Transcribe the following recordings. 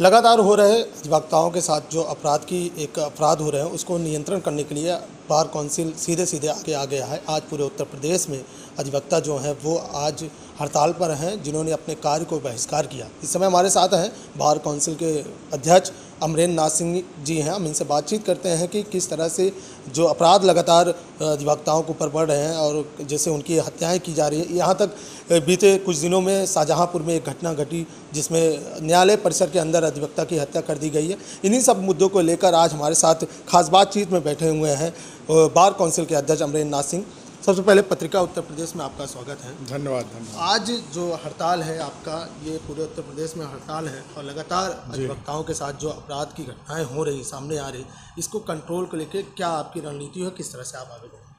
लगातार हो रहे अधिवक्ताओं के साथ जो अपराध की एक अपराध हो रहे हैं उसको नियंत्रण करने के लिए बार काउंसिल सीधे सीधे आगे आ गया है आज पूरे उत्तर प्रदेश में अधिवक्ता जो हैं वो आज हड़ताल पर हैं जिन्होंने अपने कार्य को बहिष्कार किया इस समय हमारे साथ हैं बार काउंसिल के अध्यक्ष अमरेंद्र नाथ सिंह जी हैं हम इनसे बातचीत करते हैं कि किस तरह से जो अपराध लगातार अधिवक्ताओं के ऊपर बढ़ रहे हैं और जैसे उनकी हत्याएं की जा रही है यहाँ तक बीते कुछ दिनों में शाहजहाँपुर में एक घटना घटी जिसमें न्यायालय परिसर के अंदर अधिवक्ता की हत्या कर दी गई है इन्हीं सब मुद्दों को लेकर आज हमारे साथ खास बातचीत में बैठे हुए हैं बार काउंसिल के अध्यक्ष अमरेंद्र नाथ सिंह सबसे पहले पत्रिका उत्तर प्रदेश में आपका स्वागत है धन्यवाद धन्यवाद आज जो हड़ताल है आपका ये पूरे उत्तर प्रदेश में हड़ताल है और लगातार अधिवक्ताओं के साथ जो अपराध की घटनाएं हो रही सामने आ रही इसको कंट्रोल को लेकर क्या आपकी रणनीति है किस तरह से आप आगे बढ़ें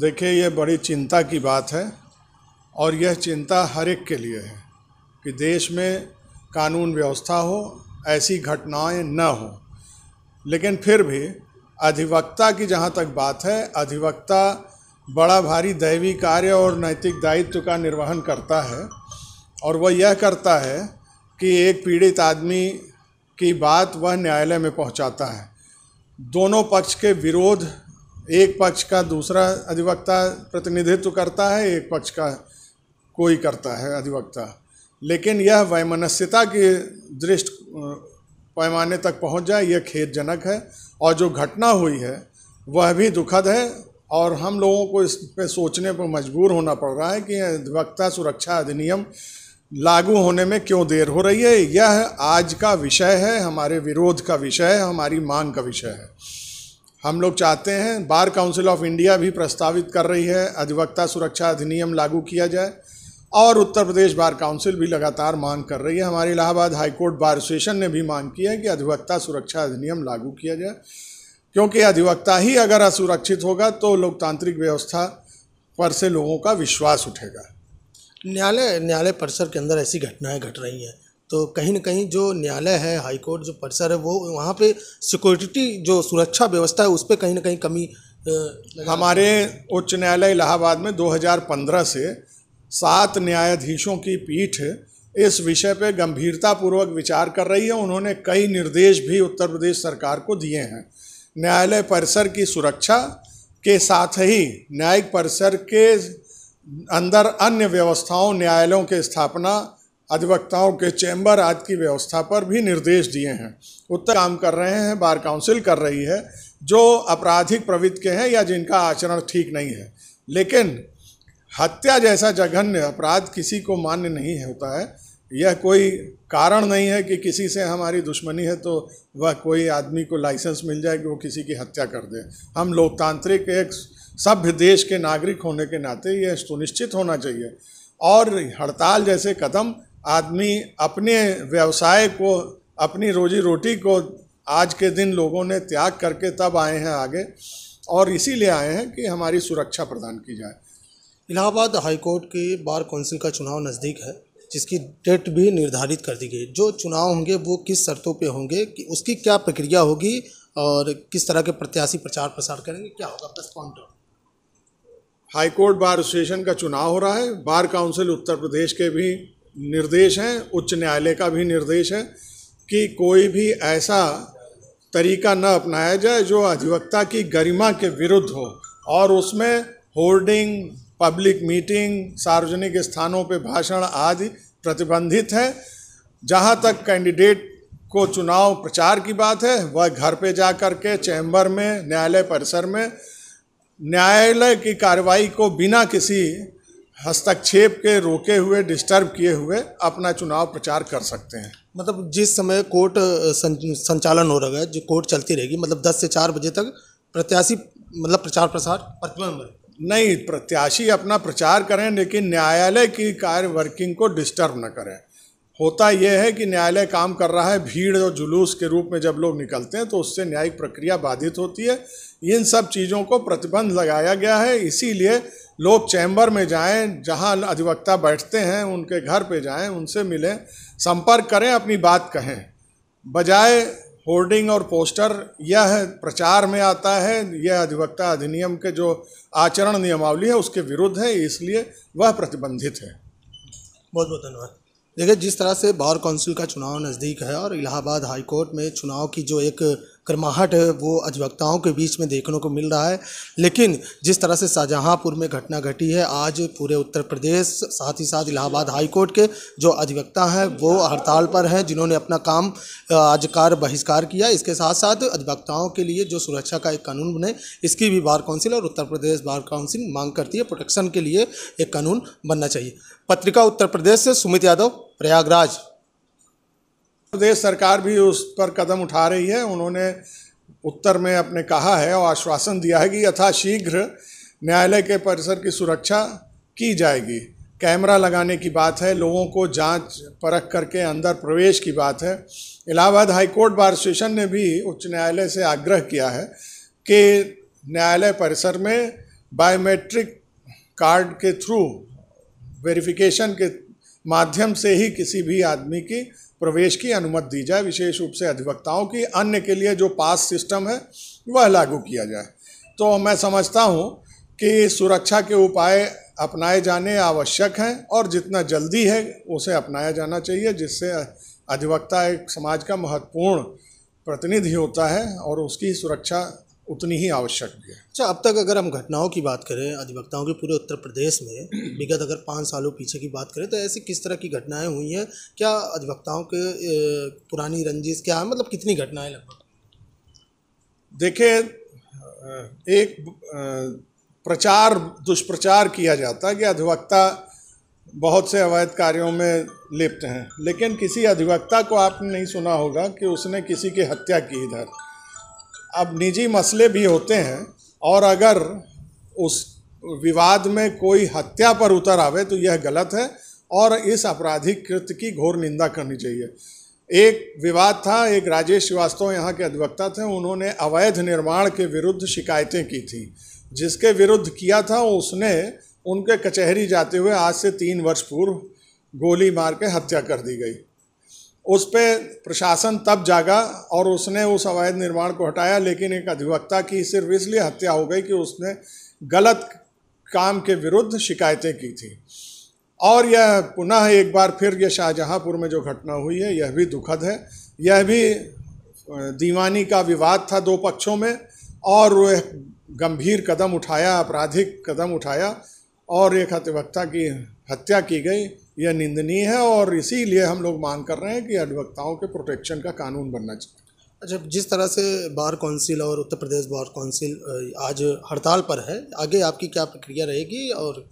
देखिए ये बड़ी चिंता की बात है और यह चिंता हर एक के लिए है कि देश में कानून व्यवस्था हो ऐसी घटनाएं न हो लेकिन फिर भी अधिवक्ता की जहाँ तक बात है अधिवक्ता बड़ा भारी दैवी कार्य और नैतिक दायित्व का निर्वहन करता है और वह यह करता है कि एक पीड़ित आदमी की बात वह न्यायालय में पहुंचाता है दोनों पक्ष के विरोध एक पक्ष का दूसरा अधिवक्ता प्रतिनिधित्व करता है एक पक्ष का कोई करता है अधिवक्ता लेकिन यह वैमनस्यता की दृष्ट पैमाने तक पहुंच जाए यह खेदजनक है और जो घटना हुई है वह भी दुखद है और हम लोगों को इस पे सोचने पर मजबूर होना पड़ रहा है कि अधिवक्ता सुरक्षा अधिनियम लागू होने में क्यों देर हो रही है यह आज का विषय है हमारे विरोध का विषय है हमारी मांग का विषय है हम लोग चाहते हैं बार काउंसिल ऑफ इंडिया भी प्रस्तावित कर रही है अधिवक्ता सुरक्षा अधिनियम लागू किया जाए और उत्तर प्रदेश बार काउंसिल भी लगातार मांग कर रही है हमारे इलाहाबाद हाईकोर्ट बार एसोसिएशन ने भी मांग की है कि अधिवक्ता सुरक्षा अधिनियम लागू किया जाए क्योंकि अधिवक्ता ही अगर असुरक्षित होगा तो लोकतांत्रिक व्यवस्था पर से लोगों का विश्वास उठेगा न्यायालय न्यायालय परिसर के अंदर ऐसी घटनाएं घट रही हैं तो कहीं ना कहीं जो न्यायालय है हाईकोर्ट जो परिसर है वो वहाँ पे सिक्योरिटी जो सुरक्षा व्यवस्था है उस पर कहीं ना कहीं कमी हमारे उच्च न्यायालय इलाहाबाद में 2015 से सात न्यायाधीशों की पीठ इस विषय पर गंभीरतापूर्वक विचार कर रही है उन्होंने कई निर्देश भी उत्तर प्रदेश सरकार को दिए हैं न्यायालय परिसर की सुरक्षा के साथ ही न्यायिक परिसर के अंदर अन्य व्यवस्थाओं न्यायालयों के स्थापना अधिवक्ताओं के चैम्बर आदि की व्यवस्था पर भी निर्देश दिए हैं उत्तर काम कर रहे हैं बार काउंसिल कर रही है जो आपराधिक प्रवृत्ति के हैं या जिनका आचरण ठीक नहीं है लेकिन हत्या जैसा जघन्य अपराध किसी को मान्य नहीं होता है यह कोई कारण नहीं है कि किसी से हमारी दुश्मनी है तो वह कोई आदमी को लाइसेंस मिल जाए कि वो किसी की हत्या कर दे हम लोकतांत्रिक एक सभ्य देश के नागरिक होने के नाते यह सुनिश्चित होना चाहिए और हड़ताल जैसे कदम आदमी अपने व्यवसाय को अपनी रोजी रोटी को आज के दिन लोगों ने त्याग करके तब आए हैं आगे और इसीलिए आए हैं कि हमारी सुरक्षा प्रदान की जाए इलाहाबाद हाईकोर्ट की बार काउंसिल का चुनाव नज़दीक है जिसकी डेट भी निर्धारित कर दी गई जो चुनाव होंगे वो किस शर्तों पे होंगे कि उसकी क्या प्रक्रिया होगी और किस तरह के प्रत्याशी प्रचार प्रसार करेंगे क्या होगा plus counter high court bar association का चुनाव हो रहा है बार काउंसिल उत्तर प्रदेश के भी निर्देश हैं उच्च न्यायालय का भी निर्देश है कि कोई भी ऐसा तरीका न अपनाया जाए जो अधिवक्ता की गरिमा के विरुद्ध हो और उसमें होर्डिंग पब्लिक मीटिंग सार्वजनिक स्थानों पर भाषण आदि प्रतिबंधित हैं जहाँ तक कैंडिडेट को चुनाव प्रचार की बात है वह घर पे जा कर के चैम्बर में न्यायालय परिसर में न्यायालय की कार्रवाई को बिना किसी हस्तक्षेप के रोके हुए डिस्टर्ब किए हुए अपना चुनाव प्रचार कर सकते हैं मतलब जिस समय कोर्ट संचालन हो रहा है जो कोर्ट चलती रहेगी मतलब 10 से 4 बजे तक प्रत्याशी मतलब प्रचार प्रसार प्रतिबंध नहीं प्रत्याशी अपना प्रचार करें लेकिन न्यायालय की कार्य वर्किंग को डिस्टर्ब न करें होता यह है कि न्यायालय काम कर रहा है भीड़ और जुलूस के रूप में जब लोग निकलते हैं तो उससे न्यायिक प्रक्रिया बाधित होती है इन सब चीज़ों को प्रतिबंध लगाया गया है इसीलिए लोग चैम्बर में जाएं जहां अधिवक्ता बैठते हैं उनके घर पे जाएं उनसे मिलें संपर्क करें अपनी बात कहें बजाय होर्डिंग और पोस्टर यह प्रचार में आता है यह अधिवक्ता अधिनियम के जो आचरण नियमावली है उसके विरुद्ध है इसलिए वह प्रतिबंधित है बहुत बहुत धन्यवाद देखिए जिस तरह से बार काउंसिल का चुनाव नज़दीक है और इलाहाबाद हाई कोर्ट में चुनाव की जो एक गर्माहट वो अधिवक्ताओं के बीच में देखने को मिल रहा है लेकिन जिस तरह से शाहजहाँपुर में घटना घटी है आज पूरे उत्तर प्रदेश साथ ही साथ इलाहाबाद हाईकोर्ट के जो अधिवक्ता हैं वो हड़ताल पर हैं जिन्होंने अपना काम आज कार बहिष्कार किया इसके साथ साथ अधिवक्ताओं के लिए जो सुरक्षा का एक कानून बने इसकी भी बार काउंसिल और उत्तर प्रदेश बार काउंसिल मांग करती है प्रोटेक्शन के लिए एक कानून बनना चाहिए पत्रिका उत्तर प्रदेश से सुमित यादव प्रयागराज प्रदेश सरकार भी उस पर कदम उठा रही है उन्होंने उत्तर में अपने कहा है और आश्वासन दिया है कि यथाशीघ्र न्यायालय के परिसर की सुरक्षा की जाएगी कैमरा लगाने की बात है लोगों को जांच परख करके अंदर प्रवेश की बात है इलाहाबाद हाईकोर्ट बार स्टेशन ने भी उच्च न्यायालय से आग्रह किया है कि न्यायालय परिसर में बायोमेट्रिक कार्ड के थ्रू वेरिफिकेशन के माध्यम से ही किसी भी आदमी की प्रवेश की अनुमति दी जाए विशेष रूप से अधिवक्ताओं की अन्य के लिए जो पास सिस्टम है वह लागू किया जाए तो मैं समझता हूँ कि सुरक्षा के उपाय अपनाए जाने आवश्यक हैं और जितना जल्दी है उसे अपनाया जाना चाहिए जिससे अधिवक्ता एक समाज का महत्वपूर्ण प्रतिनिधि होता है और उसकी सुरक्षा उतनी ही आवश्यक भी है अच्छा अब तक अगर हम घटनाओं की बात करें अधिवक्ताओं के पूरे उत्तर प्रदेश में विगत अगर पाँच सालों पीछे की बात करें तो ऐसी किस तरह की घटनाएं हुई हैं क्या अधिवक्ताओं के पुरानी रंजिश क्या है मतलब कितनी घटनाएं लगभग देखिए एक प्रचार दुष्प्रचार किया जाता है कि अधिवक्ता बहुत से अवैध कार्यों में लिप्त हैं लेकिन किसी अधिवक्ता को आपने नहीं सुना होगा कि उसने किसी की हत्या की इधर अब निजी मसले भी होते हैं और अगर उस विवाद में कोई हत्या पर उतर आवे तो यह गलत है और इस आपराधिक कृत्य की घोर निंदा करनी चाहिए एक विवाद था एक राजेश श्रीवास्तव यहाँ के अधिवक्ता थे उन्होंने अवैध निर्माण के विरुद्ध शिकायतें की थी जिसके विरुद्ध किया था उसने उनके कचहरी जाते हुए आज से तीन वर्ष पूर्व गोली मार के हत्या कर दी गई उस पर प्रशासन तब जागा और उसने उस अवैध निर्माण को हटाया लेकिन एक अधिवक्ता की सिर्फ इसलिए हत्या हो गई कि उसने गलत काम के विरुद्ध शिकायतें की थी और यह पुनः एक बार फिर यह शाहजहाँपुर में जो घटना हुई है यह भी दुखद है यह भी दीवानी का विवाद था दो पक्षों में और वह गंभीर कदम उठाया आपराधिक कदम उठाया और एक अधिवक्ता की हत्या की गई यह निंदनीय है और इसीलिए हम लोग मांग कर रहे हैं कि अधिवक्ताओं के प्रोटेक्शन का कानून बनना चाहिए अच्छा जिस तरह से बार काउंसिल और उत्तर प्रदेश बार काउंसिल आज हड़ताल पर है आगे आपकी क्या प्रक्रिया रहेगी और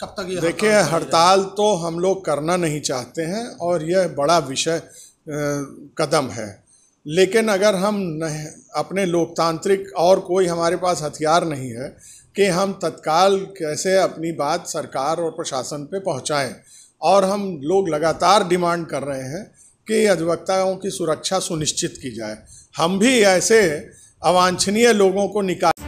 कब तक ये देखिए हड़ताल, हड़ताल तो हम लोग करना नहीं चाहते हैं और यह बड़ा विषय कदम है लेकिन अगर हम अपने लोकतांत्रिक और कोई हमारे पास हथियार नहीं है कि हम तत्काल कैसे अपनी बात सरकार और प्रशासन पे पहुंचाएं और हम लोग लगातार डिमांड कर रहे हैं कि अधिवक्ताओं की सुरक्षा सुनिश्चित की जाए हम भी ऐसे अवांछनीय लोगों को निकाल